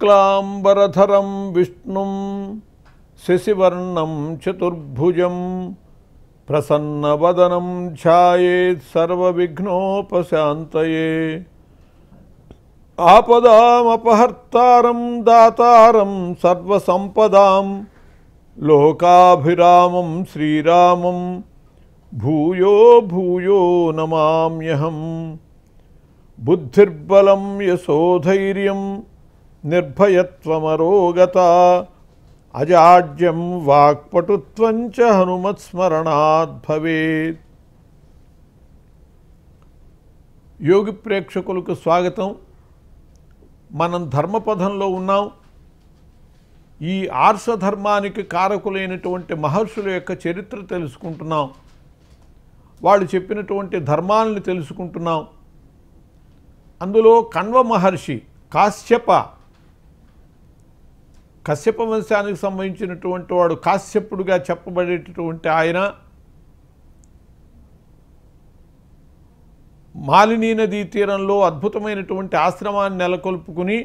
शुक्लाम्बरधरं विष्णु शिशिवर्णं चतुर्भुज प्रसन्न ध्यायेत् सर्वविघ्नोपशान्तये आपदामपहर्तारं दातारं सर्वसम्पदां लोकाभिरामं श्रीरामं भूयो भूयो नमाम्यहम् बुद्धिर्बलं यशोधैर्यं నిర్భయత్వమరోగత అజాడ్యం వాక్పటుత్వంచ హనుమత్స్మరణాద్ భవేత్ యోగి ప్రేక్షకులకు స్వాగతం మనం ధర్మపథంలో ఉన్నాం ఈ ఆర్షధర్మానికి కారకులైనటువంటి మహర్షుల యొక్క చరిత్ర తెలుసుకుంటున్నాం వాళ్ళు చెప్పినటువంటి ధర్మాలను తెలుసుకుంటున్నాం అందులో కణ్వ మహర్షి కాశ్యప కశ్యప వంశానికి సంబంధించినటువంటి వాడు కాశ్యపుడుగా చెప్పబడేటటువంటి ఆయన మాలినీ నదీ తీరంలో అద్భుతమైనటువంటి ఆశ్రమాన్ని నెలకొల్పుకుని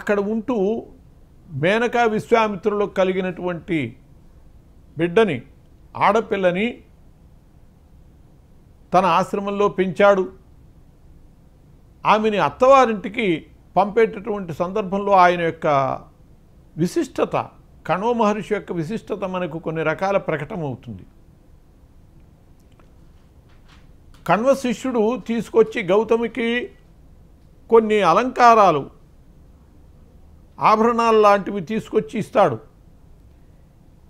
అక్కడ ఉంటూ మేనకా విశ్వామిత్రులకు కలిగినటువంటి బిడ్డని ఆడపిల్లని తన ఆశ్రమంలో పెంచాడు ఆమెని అత్తవారింటికి పంపేటటువంటి సందర్భంలో ఆయన యొక్క విశిష్టత కణో మహర్షి యొక్క విశిష్టత మనకు కొన్ని రకాల ప్రకటన అవుతుంది కణ్వ శిష్యుడు తీసుకొచ్చి గౌతమికి కొన్ని అలంకారాలు ఆభరణాలు లాంటివి తీసుకొచ్చి ఇస్తాడు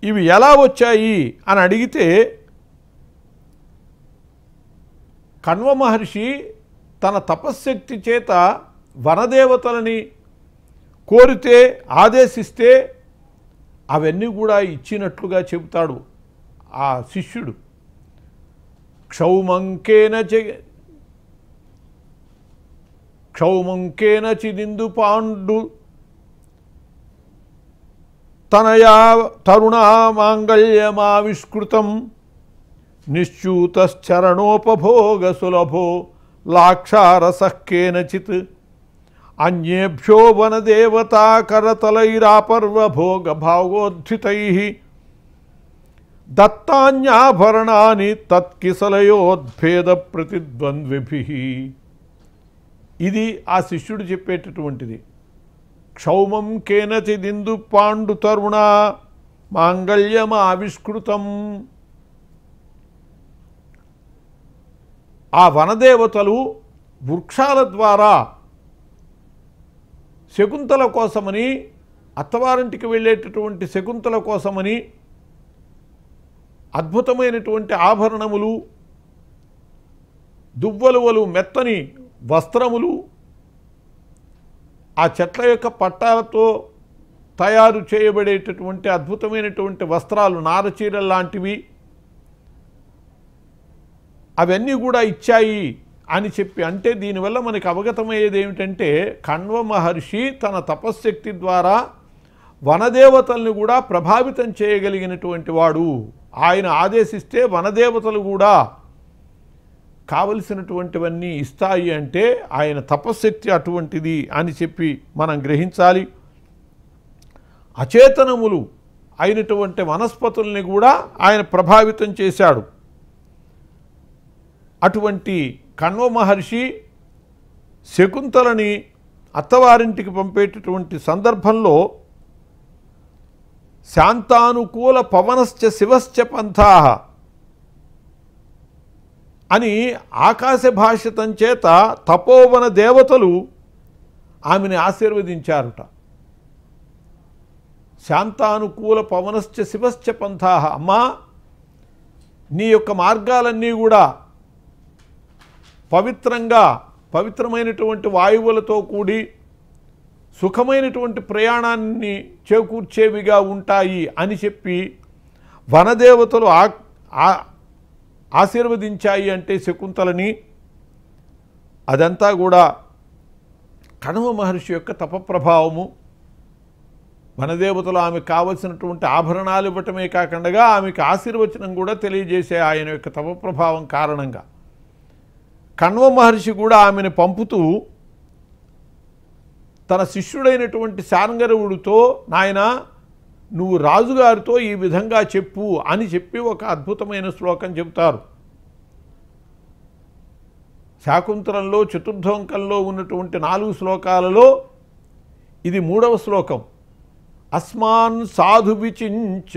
ఇవి ఎలా వచ్చాయి అని అడిగితే కణ్వ మహర్షి తన తపశ్శక్తి చేత వనదేవతలని కోరితే ఆదేశిస్తే అవన్నీ కూడా ఇచ్చినట్లుగా చెబుతాడు ఆ శిష్యుడు క్షౌమంకేన క్షౌమంకేన చిదిందు పాండు తనయా తరుణా మాంగళ్యమావిష్కృతం నిశ్చూతశ్చరణోపభోగ సులభో లాక్షారసః అన్యేభ్యో వనదేవతాకరతలైరాపర్వభోగభావోద్ధితై దత్తాన్యాభరణాన్ని తత్కిసలయోద్భేద ప్రతిద్వంద్విభి ఇది ఆ శిష్యుడు చెప్పేటటువంటిది క్షౌమం దిందు పాండు తరుణ మాంగళ్యం ఆవిష్కృతం ఆ వనదేవతలు వృక్షాల ద్వారా శకుంతల కోసమని అత్తవారింటికి వెళ్ళేటటువంటి శకుంతల కోసమని అద్భుతమైనటువంటి ఆభరణములు దువ్వలువలు మెత్తని వస్త్రములు ఆ చెట్ల యొక్క పట్టాలతో తయారు చేయబడేటటువంటి అద్భుతమైనటువంటి వస్త్రాలు నారచీరలు లాంటివి అవన్నీ కూడా ఇచ్చాయి అని చెప్పి అంటే దీనివల్ల మనకు అవగతమయ్యేది ఏమిటంటే కణ్వ మహర్షి తన తపశ్శక్తి ద్వారా వనదేవతల్ని కూడా ప్రభావితం చేయగలిగినటువంటి వాడు ఆయన ఆదేశిస్తే వనదేవతలు కూడా కావలసినటువంటివన్నీ ఇస్తాయి అంటే ఆయన తపశ్శక్తి అటువంటిది అని చెప్పి మనం గ్రహించాలి అచేతనములు అయినటువంటి వనస్పతుల్ని కూడా ఆయన ప్రభావితం చేశాడు అటువంటి కణ్వ మహర్షి శకుంతలని అత్తవారింటికి పంపేటటువంటి సందర్భంలో శాంతానుకూల పవనశ్చ శివశ్చ పంథా అని ఆకాశ భాషితం చేత తపోవన దేవతలు ఆమెని ఆశీర్వదించారుట శాంతానుకూల పవనశ్చ శివశ్చ పంథా అమ్మా నీ యొక్క మార్గాలన్నీ కూడా పవిత్రంగా పవిత్రమైనటువంటి వాయువులతో కూడి సుఖమైనటువంటి ప్రయాణాన్ని చేకూర్చేవిగా ఉంటాయి అని చెప్పి వనదేవతలు ఆశీర్వదించాయి అంటే శకుంతలని అదంతా కూడా కణవ మహర్షి యొక్క తపప్రభావము వనదేవతలు ఆమెకు కావలసినటువంటి ఆభరణాలు ఇవ్వటమే కాకుండా ఆమెకు ఆశీర్వచనం కూడా తెలియజేసే ఆయన యొక్క తపప్రభావం కారణంగా కణ్వ మహర్షి కూడా ఆమెను పంపుతూ తన శిష్యుడైనటువంటి శాంగరవుడితో నాయన నువ్వు రాజుగారితో ఈ విధంగా చెప్పు అని చెప్పి ఒక అద్భుతమైన శ్లోకం చెబుతారు శాకుంతలంలో చతుర్థంకంలో ఉన్నటువంటి నాలుగు శ్లోకాలలో ఇది మూడవ శ్లోకం అస్మాన్ సాధు విచించ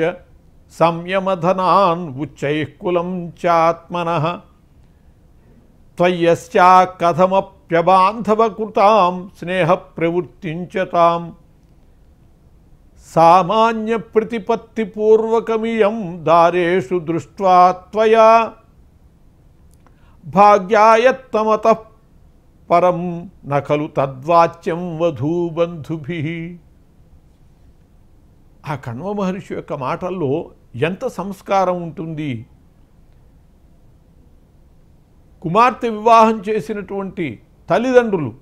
సంయమధనాన్ ఉచ్చైకులం చాత్మన త్వయ్యశ్చా కథమప్యబాంధవకృతాం స్నేహ ప్రవృత్తించతాం సామాన్య ప్రతిపత్తిపూర్వకమియం దారేషు దృష్ట్వా త్వయా భాగ్యాయత్తమత పరం నకలు తద్వాచ్యం వధూబంధుభి ఆ కణ్వ మహర్షి యొక్క మాటల్లో ఎంత సంస్కారం ఉంటుంది కుమార్తె వివాహం చేసినటువంటి తల్లిదండ్రులు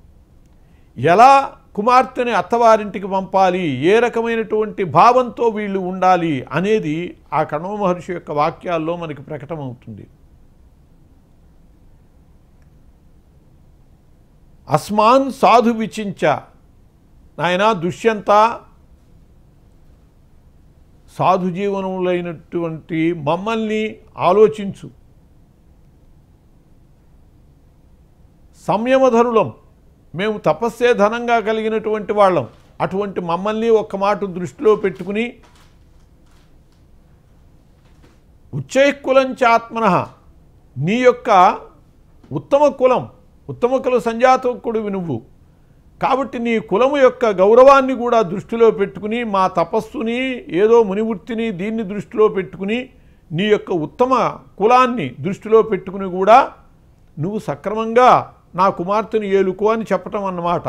ఎలా కుమార్తెని అత్తవారింటికి పంపాలి ఏ రకమైనటువంటి భావంతో వీళ్ళు ఉండాలి అనేది ఆ కణవ మహర్షి యొక్క వాక్యాల్లో మనకి ప్రకటమవుతుంది అస్మాన్ సాధు విచించ నాయన దుష్యంత సాధు జీవనములైనటువంటి మమ్మల్ని ఆలోచించు సంయమధరులం మేము తపస్సే ధనంగా కలిగినటువంటి వాళ్ళం అటువంటి మమ్మల్ని ఒక్క మాట దృష్టిలో పెట్టుకుని ఉచ్చైకులం చాత్మన నీ యొక్క ఉత్తమ కులం ఉత్తమ కుల సంజాతకుడివి నువ్వు కాబట్టి నీ కులము యొక్క గౌరవాన్ని కూడా దృష్టిలో పెట్టుకుని మా తపస్సుని ఏదో మునివృత్తిని దీన్ని దృష్టిలో పెట్టుకుని నీ యొక్క ఉత్తమ కులాన్ని దృష్టిలో పెట్టుకుని కూడా నువ్వు సక్రమంగా నా కుమార్తెను ఏలుకు అని చెప్పటం అన్నమాట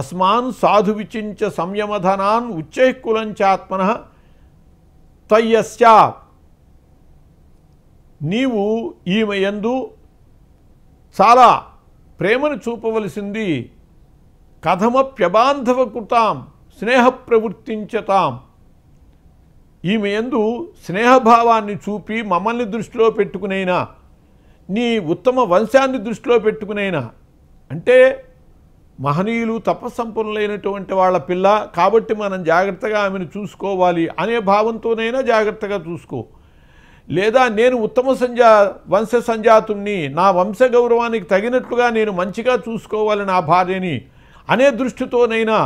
అస్మాన్ సాధు విచించ సంయమధనాన్ ఉచ్చైకులంచాత్మన తయ్యస్యా నీవు ఈమె ఎందు చాలా ప్రేమను చూపవలసింది కథమప్యబాంధవకృతాం స్నేహ ప్రవృత్తించతాం ఈమె ఎందు స్నేహభావాన్ని చూపి మమ్మల్ని దృష్టిలో పెట్టుకునైనా నీ ఉత్తమ వంశాన్ని దృష్టిలో పెట్టుకునైనా అంటే మహనీయులు తపస్సంపన్నులైనటువంటి వాళ్ళ పిల్ల కాబట్టి మనం జాగ్రత్తగా ఆమెను చూసుకోవాలి అనే భావంతోనైనా జాగ్రత్తగా చూసుకో లేదా నేను ఉత్తమ సంజా వంశ సంజాతుణ్ణి నా వంశ గౌరవానికి తగినట్లుగా నేను మంచిగా చూసుకోవాలి నా భార్యని అనే దృష్టితోనైనా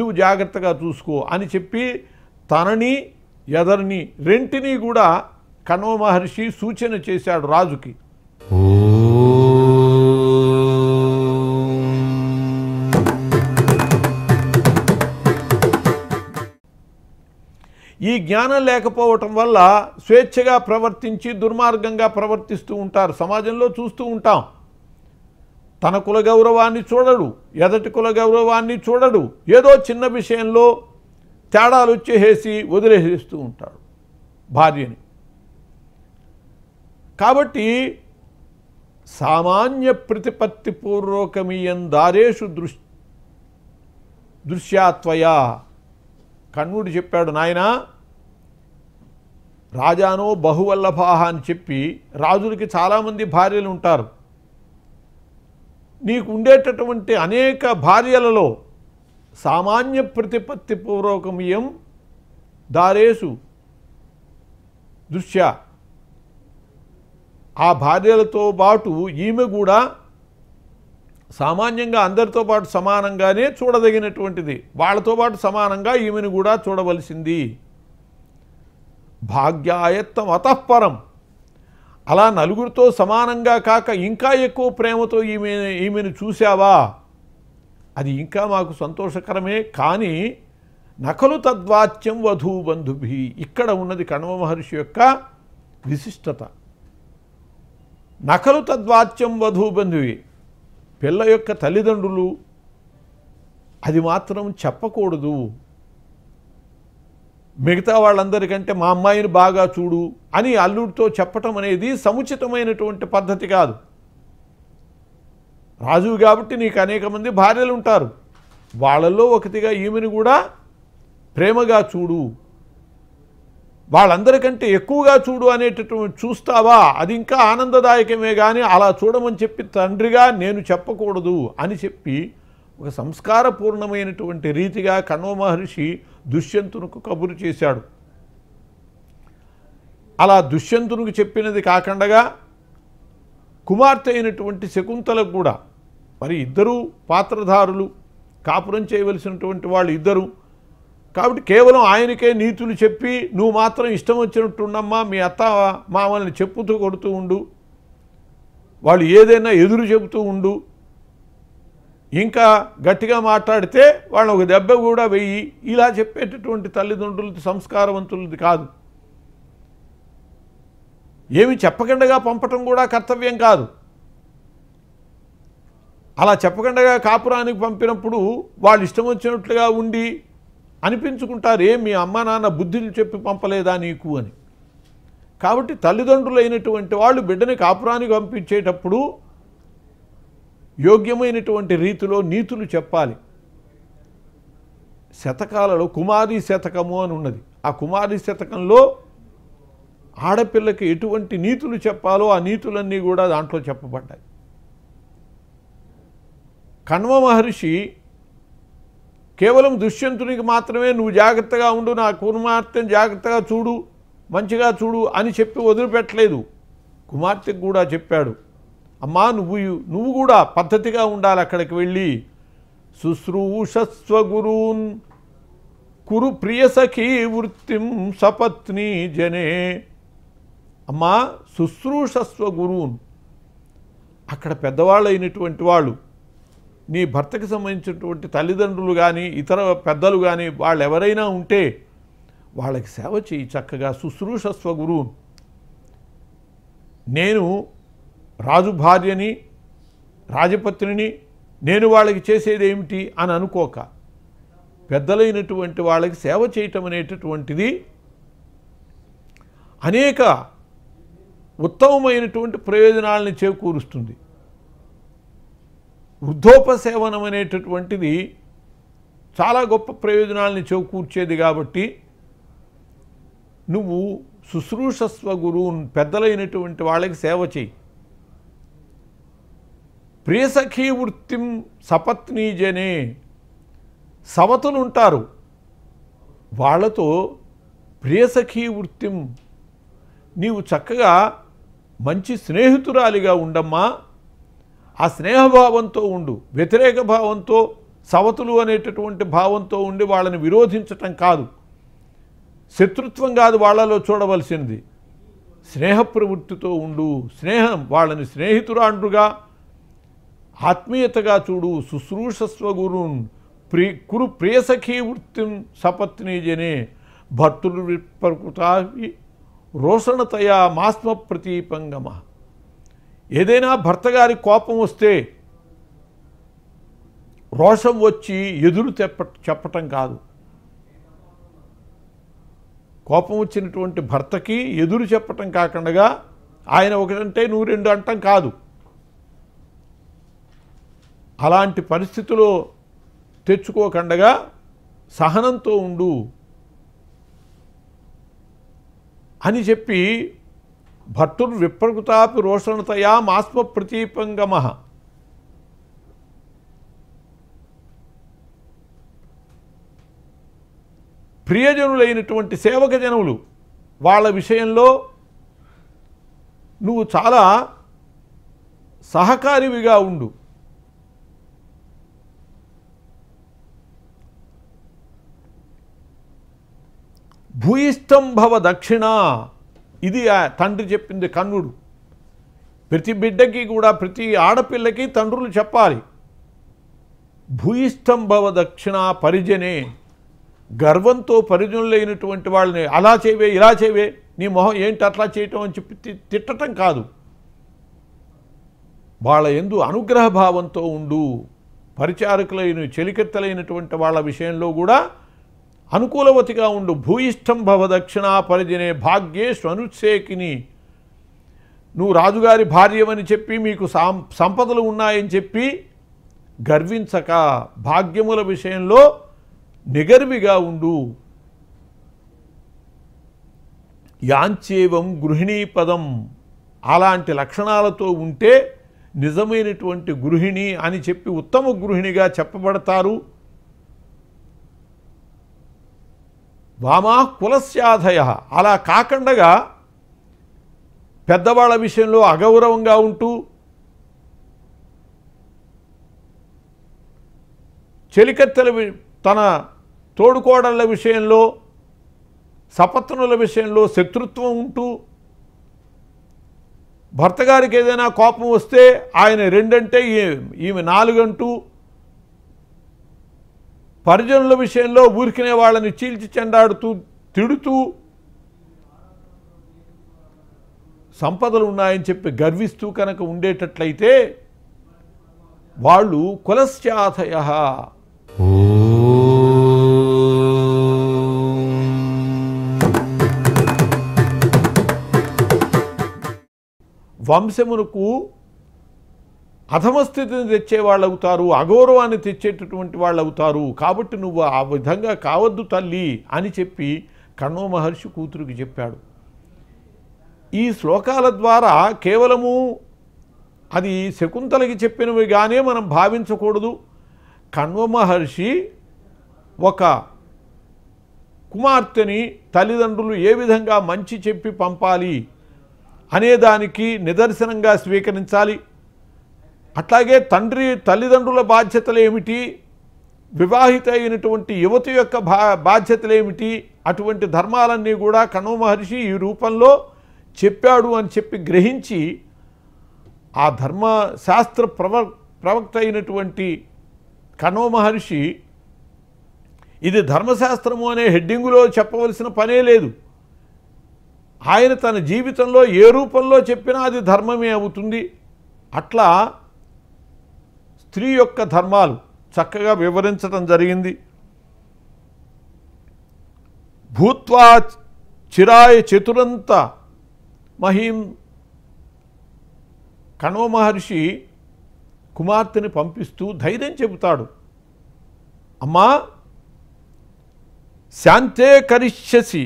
నువ్వు జాగ్రత్తగా చూసుకో అని చెప్పి తనని ఎదరిని రెంటిని కూడా కణవ మహర్షి సూచన చేశాడు రాజుకి ఈ జ్ఞానం లేకపోవటం వల్ల స్వేచ్ఛగా ప్రవర్తించి దుర్మార్గంగా ప్రవర్తిస్తూ ఉంటారు సమాజంలో చూస్తూ ఉంటాం తన కుల గౌరవాన్ని చూడడు ఎదటి కుల గౌరవాన్ని చూడడు ఏదో చిన్న విషయంలో తేడాలు వచ్చేసేసి వదిలేసేస్తూ ఉంటాడు భార్యని కాబట్టి సామాన్య ప్రతిపత్తి పూర్వకమియం దారేషు దృష్ దృశ్యాత్వయా కణ్వుడు చెప్పాడు నాయన రాజానో బహువల్లభాహ అని చెప్పి రాజులకి చాలామంది భార్యలు ఉంటారు నీకు ఉండేటటువంటి అనేక భార్యలలో సామాన్య ప్రతిపత్తి పూర్వకమియం దారేషు దృశ్య ఆ భార్యలతో పాటు ఈమె కూడా సామాన్యంగా అందరితో పాటు సమానంగానే చూడదగినటువంటిది వాళ్ళతో పాటు సమానంగా ఈమెను కూడా చూడవలసింది భాగ్యాయత్తం అతఃపరం అలా నలుగురితో సమానంగా కాక ఇంకా ఎక్కువ ప్రేమతో ఈమె ఈమెను చూశావా అది ఇంకా మాకు సంతోషకరమే కానీ నకలు తద్వాచ్యం వధూ బంధుభి ఇక్కడ ఉన్నది కణవ మహర్షి యొక్క విశిష్టత నకలు తద్వాచ్యం వధువు బంధువి పిల్ల యొక్క తల్లిదండ్రులు అది మాత్రం చెప్పకూడదు మిగతా వాళ్ళందరికంటే మా అమ్మాయిని బాగా చూడు అని అల్లుడితో చెప్పటం అనేది సముచితమైనటువంటి పద్ధతి కాదు రాజువు కాబట్టి నీకు అనేక మంది భార్యలు ఉంటారు వాళ్ళల్లో ఒకటిగా ఈమెను కూడా ప్రేమగా చూడు వాళ్ళందరికంటే ఎక్కువగా చూడు అనేటటువంటి చూస్తావా అది ఇంకా ఆనందదాయకమే కానీ అలా చూడమని చెప్పి తండ్రిగా నేను చెప్పకూడదు అని చెప్పి ఒక సంస్కారపూర్ణమైనటువంటి రీతిగా కణవ మహర్షి దుష్యంతునుకు కబురు చేశాడు అలా దుష్యంతునికి చెప్పినది కాకుండా కుమార్తె అయినటువంటి శకుంతలకు కూడా మరి ఇద్దరూ పాత్రధారులు కాపురం చేయవలసినటువంటి వాళ్ళు ఇద్దరు కాబట్టి కేవలం ఆయనకే నీతులు చెప్పి నువ్వు మాత్రం ఇష్టం వచ్చినట్టున్నమ్మా మీ అత్త మామల్ని చెప్పుతూ కొడుతూ ఉండు వాళ్ళు ఏదైనా ఎదురు చెబుతూ ఉండు ఇంకా గట్టిగా మాట్లాడితే వాళ్ళని ఒక దెబ్బ కూడా వెయ్యి ఇలా చెప్పేటటువంటి తల్లిదండ్రులది సంస్కారవంతులది కాదు ఏమి చెప్పకుండా పంపటం కూడా కర్తవ్యం కాదు అలా చెప్పకుండా కాపురానికి పంపినప్పుడు వాళ్ళు ఇష్టం వచ్చినట్లుగా ఉండి అనిపించుకుంటారు ఏ మీ అమ్మ నాన్న బుద్ధిని చెప్పి పంపలేదా నీకు అని కాబట్టి తల్లిదండ్రులైనటువంటి వాళ్ళు బిడ్డని కాపురానికి పంపించేటప్పుడు యోగ్యమైనటువంటి రీతిలో నీతులు చెప్పాలి శతకాలలో కుమారి శతకము అని ఉన్నది ఆ కుమారి శతకంలో ఆడపిల్లకి ఎటువంటి నీతులు చెప్పాలో ఆ నీతులన్నీ కూడా దాంట్లో చెప్పబడ్డాయి కణ్వ మహర్షి కేవలం దుష్యంతునికి మాత్రమే నువ్వు జాగ్రత్తగా ఉండు నా కుమార్తెను జాగ్రత్తగా చూడు మంచిగా చూడు అని చెప్పి వదిలిపెట్టలేదు కుమార్తెకు కూడా చెప్పాడు అమ్మా నువ్వు నువ్వు కూడా పద్ధతిగా ఉండాలి అక్కడికి వెళ్ళి శుశ్రూషస్వ గురూన్ కురు ప్రియసఖీ వృత్తిం సపత్ని జనే అమ్మా శుశ్రూషస్వ గురువున్ అక్కడ పెద్దవాళ్ళు అయినటువంటి వాళ్ళు నీ భర్తకి సంబంధించినటువంటి తల్లిదండ్రులు కానీ ఇతర పెద్దలు కానీ వాళ్ళు ఎవరైనా ఉంటే వాళ్ళకి సేవ చేయి చక్కగా శుశ్రూషస్వ గురువు నేను రాజు భార్యని రాజపత్రిని నేను వాళ్ళకి చేసేది ఏమిటి అని అనుకోక పెద్దలైనటువంటి వాళ్ళకి సేవ చేయటం అనేటటువంటిది అనేక ఉత్తమమైనటువంటి ప్రయోజనాలను చేకూరుస్తుంది వృద్ధోపసేవనం అనేటటువంటిది చాలా గొప్ప ప్రయోజనాలని చేకూర్చేది కాబట్టి నువ్వు శుశ్రూషస్వ గురువు పెద్దలైనటువంటి వాళ్ళకి సేవ చేయి ప్రియసఖీ వృత్తిం సపత్నీజనే సవతులు ఉంటారు వాళ్ళతో ప్రియసఖీ వృత్తిం నీవు చక్కగా మంచి స్నేహితురాలిగా ఉండమ్మా ఆ స్నేహభావంతో ఉండు వ్యతిరేక భావంతో సవతులు అనేటటువంటి భావంతో ఉండి వాళ్ళని విరోధించటం కాదు శత్రుత్వం కాదు వాళ్ళలో చూడవలసింది స్నేహ ప్రవృత్తితో ఉండు స్నేహం వాళ్ళని స్నేహితురాండ్రుగా ఆత్మీయతగా చూడు శుశ్రూషస్వ గురున్ ప్రి కురు ప్రియసఖీ వృత్తిం జనే భర్తులు విప్రకృత రోషణతయా మాస్మ ప్రతీపంగమ ఏదైనా భర్త గారి కోపం వస్తే రోషం వచ్చి ఎదురు తెప్ప చెప్పటం కాదు కోపం వచ్చినటువంటి భర్తకి ఎదురు చెప్పటం కాకుండా ఆయన ఒకటంటే నువ్వు రెండు అంటం కాదు అలాంటి పరిస్థితిలో తెచ్చుకోకుండా సహనంతో ఉండు అని చెప్పి భట్టుర్ విప్రకృతాపి రోషణతయా మాస్మ ప్రతీపంగమ ప్రియజనులైనటువంటి సేవక జనములు వాళ్ళ విషయంలో నువ్వు చాలా సహకారివిగా ఉండు భూయిష్టం భవ దక్షిణ ఇది తండ్రి చెప్పింది కన్నుడు ప్రతి బిడ్డకి కూడా ప్రతి ఆడపిల్లకి తండ్రులు చెప్పాలి భూయిష్టంభవ దక్షిణ పరిజనే గర్వంతో లేనటువంటి వాళ్ళని అలా చేయవే ఇలా చేయవే నీ మొహం ఏంటి అట్లా చేయటం అని చెప్పి తిట్టడం కాదు వాళ్ళ ఎందు అనుగ్రహ భావంతో ఉండు పరిచారకులైన చెలికెత్తలైనటువంటి వాళ్ళ విషయంలో కూడా అనుకూలవతిగా ఉండు భూయిష్టం భవదక్షిణా పరిజనే భాగ్యే అనుసేకిని నువ్వు రాజుగారి భార్యవని చెప్పి మీకు సంపదలు ఉన్నాయని చెప్పి గర్వించక భాగ్యముల విషయంలో నిగర్విగా ఉండు యాంచేవం గృహిణీ పదం అలాంటి లక్షణాలతో ఉంటే నిజమైనటువంటి గృహిణి అని చెప్పి ఉత్తమ గృహిణిగా చెప్పబడతారు వామా కులస్యాధయ అలా కాకుండగా పెద్దవాళ్ళ విషయంలో అగౌరవంగా ఉంటూ చెలికత్తెల తన తోడుకోడళ్ళ విషయంలో సపత్నుల విషయంలో శత్రుత్వం ఉంటూ భర్తగారికి ఏదైనా కోపం వస్తే ఆయన రెండంటే ఈమె నాలుగంటూ పరిజనుల విషయంలో ఊరికినే వాళ్ళని చీల్చి చెండాడుతూ తిడుతూ సంపదలు ఉన్నాయని చెప్పి గర్విస్తూ కనుక ఉండేటట్లయితే వాళ్ళు కులశ్చాథయ వంశమునకు అధమస్థితిని తెచ్చే వాళ్ళు అవుతారు అగౌరవాన్ని తెచ్చేటటువంటి వాళ్ళు అవుతారు కాబట్టి నువ్వు ఆ విధంగా కావద్దు తల్లి అని చెప్పి కణో మహర్షి కూతురికి చెప్పాడు ఈ శ్లోకాల ద్వారా కేవలము అది శకుంతలకి చెప్పినవిగానే మనం భావించకూడదు కణ్వ మహర్షి ఒక కుమార్తెని తల్లిదండ్రులు ఏ విధంగా మంచి చెప్పి పంపాలి అనేదానికి నిదర్శనంగా స్వీకరించాలి అట్లాగే తండ్రి తల్లిదండ్రుల బాధ్యతలు ఏమిటి వివాహిత అయినటువంటి యువతి యొక్క బా బాధ్యతలేమిటి అటువంటి ధర్మాలన్నీ కూడా కణు మహర్షి ఈ రూపంలో చెప్పాడు అని చెప్పి గ్రహించి ఆ ధర్మ శాస్త్ర ప్రవ ప్రవక్త అయినటువంటి కణో మహర్షి ఇది ధర్మశాస్త్రము అనే హెడ్డింగులో చెప్పవలసిన పనే లేదు ఆయన తన జీవితంలో ఏ రూపంలో చెప్పినా అది ధర్మమే అవుతుంది అట్లా స్త్రీ యొక్క ధర్మాలు చక్కగా వివరించడం జరిగింది భూత్వా చిరాయ చతురంత మహీం కణవ మహర్షి కుమార్తెని పంపిస్తూ ధైర్యం చెబుతాడు అమ్మా శాంతే కరిష్యసి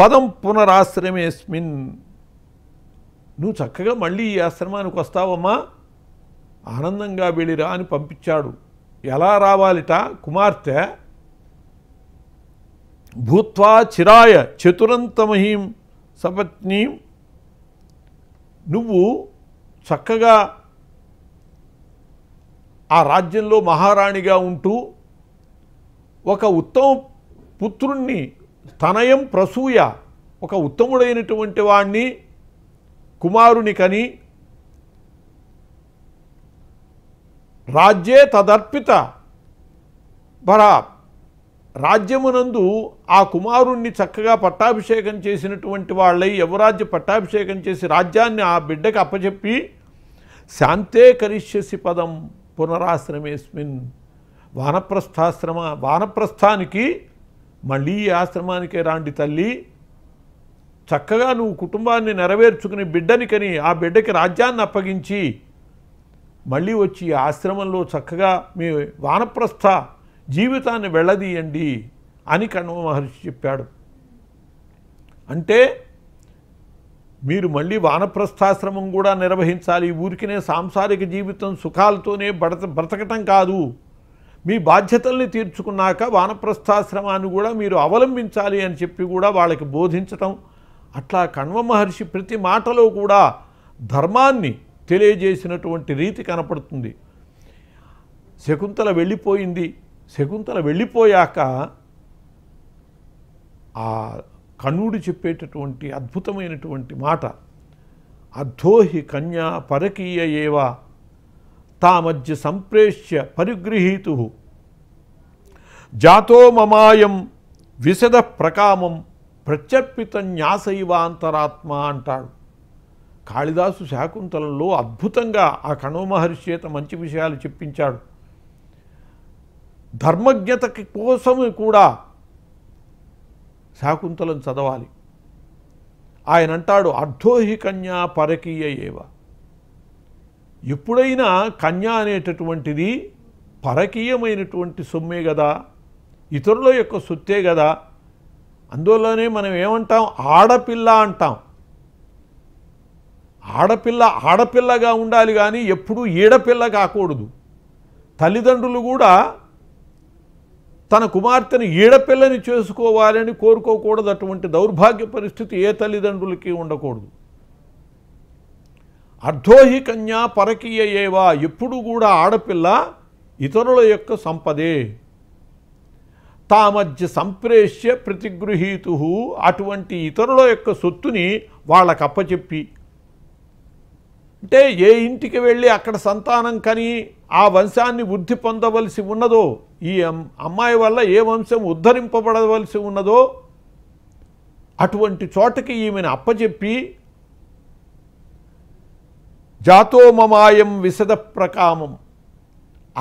పదం పునరాశ్రమేస్మిన్ నువ్వు చక్కగా మళ్ళీ ఈ ఆశ్రమానికి వస్తావమ్మా ఆనందంగా వెళ్ళిరా అని పంపించాడు ఎలా రావాలిట కుమార్తె భూత్వా చిరాయ చతురంతమహీం సపత్ని నువ్వు చక్కగా ఆ రాజ్యంలో మహారాణిగా ఉంటూ ఒక ఉత్తమ పుత్రుణ్ణి తనయం ప్రసూయ ఒక ఉత్తముడైనటువంటి వాణ్ణి కుమారుని కని రాజ్యే తదర్పిత భరా రాజ్యమునందు ఆ కుమారుణ్ణి చక్కగా పట్టాభిషేకం చేసినటువంటి వాళ్ళై యువరాజ్య పట్టాభిషేకం చేసి రాజ్యాన్ని ఆ బిడ్డకి అప్పచెప్పి శాంతే కరిష్యసి పదం పునరాశ్రమేస్మిన్ వానప్రస్థాశ్రమ వానప్రస్థానికి మళ్ళీ ఆశ్రమానికే రాండి తల్లి చక్కగా నువ్వు కుటుంబాన్ని నెరవేర్చుకుని బిడ్డని కని ఆ బిడ్డకి రాజ్యాన్ని అప్పగించి మళ్ళీ వచ్చి ఆశ్రమంలో చక్కగా మీ వానప్రస్థ జీవితాన్ని వెళ్ళదీయండి అని కణవ మహర్షి చెప్పాడు అంటే మీరు మళ్ళీ వానప్రస్థాశ్రమం కూడా నిర్వహించాలి ఊరికినే సాంసారిక జీవితం సుఖాలతోనే బ్రత బ్రతకటం కాదు మీ బాధ్యతల్ని తీర్చుకున్నాక వానప్రస్థాశ్రమాన్ని కూడా మీరు అవలంబించాలి అని చెప్పి కూడా వాళ్ళకి బోధించటం అట్లా కణ్వ మహర్షి ప్రతి మాటలో కూడా ధర్మాన్ని తెలియజేసినటువంటి రీతి కనపడుతుంది శకుంతల వెళ్ళిపోయింది శకుంతల వెళ్ళిపోయాక ఆ కన్నుడు చెప్పేటటువంటి అద్భుతమైనటువంటి మాట అధోహి కన్యా పరకీయ ఏవ తా మధ్య సంప్రేష్య పరిగృహీతు జాతో మమాయం విశద ప్రకామం ప్రత్యర్పిత న్యాసైవాంతరాత్మ అంటాడు కాళిదాసు శాకుంతలంలో అద్భుతంగా ఆ కణో మహర్షి చేత మంచి విషయాలు చెప్పించాడు ధర్మజ్ఞతకి కోసం కూడా శాకుంతలం చదవాలి ఆయన అంటాడు అర్ధోహి కన్యా పరకీయ ఏవ ఎప్పుడైనా కన్య అనేటటువంటిది పరకీయమైనటువంటి సొమ్మే కదా ఇతరుల యొక్క సొత్తే కదా అందులోనే మనం ఏమంటాం ఆడపిల్ల అంటాం ఆడపిల్ల ఆడపిల్లగా ఉండాలి కానీ ఎప్పుడూ ఈడపిల్ల కాకూడదు తల్లిదండ్రులు కూడా తన కుమార్తెను ఈడపిల్లని చేసుకోవాలని కోరుకోకూడదు అటువంటి దౌర్భాగ్య పరిస్థితి ఏ తల్లిదండ్రులకి ఉండకూడదు అర్ధోహి కన్యా పరకీయ ఏవా ఎప్పుడు కూడా ఆడపిల్ల ఇతరుల యొక్క సంపదే తామధ్య సంప్రేష్య ప్రతిగృహీతు అటువంటి ఇతరుల యొక్క సొత్తుని వాళ్ళకప్పచెప్పి అంటే ఏ ఇంటికి వెళ్ళి అక్కడ సంతానం కని ఆ వంశాన్ని వృద్ధి పొందవలసి ఉన్నదో ఈ అమ్మాయి వల్ల ఏ వంశం ఉద్ధరింపబడవలసి ఉన్నదో అటువంటి చోటకి ఈమెను అప్పచెప్పి జాతోమమాయం విశద ప్రకామం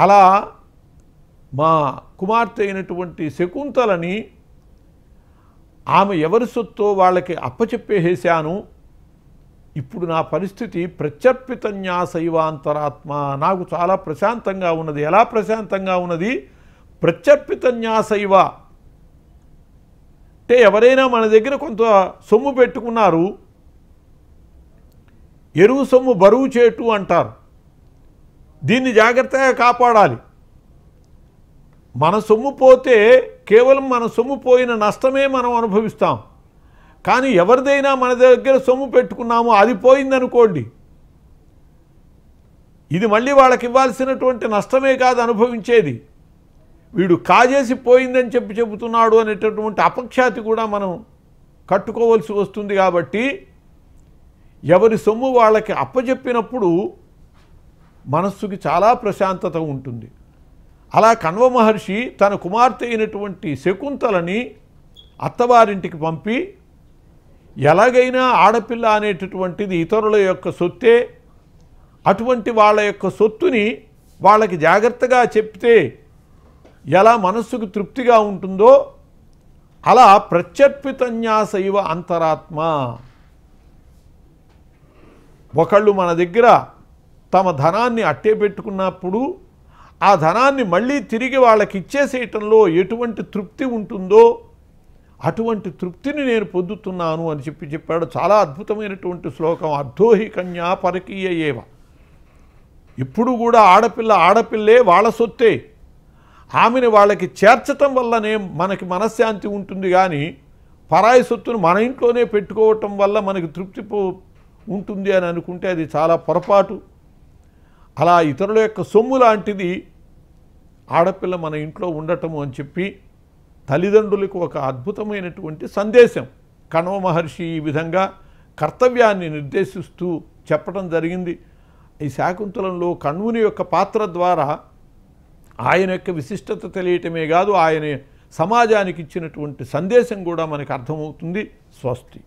అలా మా కుమార్తె అయినటువంటి శకుంతలని ఆమె ఎవరి సొత్తో వాళ్ళకి అప్పచెప్పేసేశాను ఇప్పుడు నా పరిస్థితి ప్రత్యర్పిత న్యాసైవాంతరాత్మ నాకు చాలా ప్రశాంతంగా ఉన్నది ఎలా ప్రశాంతంగా ఉన్నది ప్రత్యర్పిత న్యాసైవ అంటే ఎవరైనా మన దగ్గర కొంత సొమ్ము పెట్టుకున్నారు ఎరువు సొమ్ము బరువు చేటు అంటారు దీన్ని జాగ్రత్తగా కాపాడాలి మన సొమ్ము పోతే కేవలం మన సొమ్ము పోయిన నష్టమే మనం అనుభవిస్తాం కానీ ఎవరిదైనా మన దగ్గర సొమ్ము పెట్టుకున్నామో అది పోయిందనుకోండి ఇది మళ్ళీ వాళ్ళకి ఇవ్వాల్సినటువంటి నష్టమే కాదు అనుభవించేది వీడు కాజేసి పోయిందని చెప్పి చెబుతున్నాడు అనేటటువంటి అపఖ్యాతి కూడా మనం కట్టుకోవాల్సి వస్తుంది కాబట్టి ఎవరి సొమ్ము వాళ్ళకి అప్పజెప్పినప్పుడు మనస్సుకి చాలా ప్రశాంతత ఉంటుంది అలా కణ్వ మహర్షి తన కుమార్తె అయినటువంటి శకుంతలని అత్తవారింటికి పంపి ఎలాగైనా ఆడపిల్ల అనేటటువంటిది ఇతరుల యొక్క సొత్తే అటువంటి వాళ్ళ యొక్క సొత్తుని వాళ్ళకి జాగ్రత్తగా చెప్తే ఎలా మనస్సుకు తృప్తిగా ఉంటుందో అలా ప్రత్యర్పితన్యాస ఇవ అంతరాత్మ ఒకళ్ళు మన దగ్గర తమ ధనాన్ని అట్టే పెట్టుకున్నప్పుడు ఆ ధనాన్ని మళ్ళీ తిరిగి వాళ్ళకి ఇచ్చేసేయటంలో ఎటువంటి తృప్తి ఉంటుందో అటువంటి తృప్తిని నేను పొందుతున్నాను అని చెప్పి చెప్పాడు చాలా అద్భుతమైనటువంటి శ్లోకం అర్ధోహి కన్యా పరకీయ ఏవ ఇప్పుడు కూడా ఆడపిల్ల ఆడపిల్లే వాళ్ళ సొత్తే ఆమెను వాళ్ళకి చేర్చటం వల్లనే మనకి మనశ్శాంతి ఉంటుంది కానీ పరాయి సొత్తును మన ఇంట్లోనే పెట్టుకోవటం వల్ల మనకి తృప్తి ఉంటుంది అని అనుకుంటే అది చాలా పొరపాటు అలా ఇతరుల యొక్క సొమ్ము లాంటిది ఆడపిల్ల మన ఇంట్లో ఉండటము అని చెప్పి తల్లిదండ్రులకు ఒక అద్భుతమైనటువంటి సందేశం కణవ మహర్షి ఈ విధంగా కర్తవ్యాన్ని నిర్దేశిస్తూ చెప్పడం జరిగింది ఈ శాకుంతలంలో కణువుని యొక్క పాత్ర ద్వారా ఆయన యొక్క విశిష్టత తెలియటమే కాదు ఆయన సమాజానికి ఇచ్చినటువంటి సందేశం కూడా మనకు అర్థమవుతుంది స్వస్తి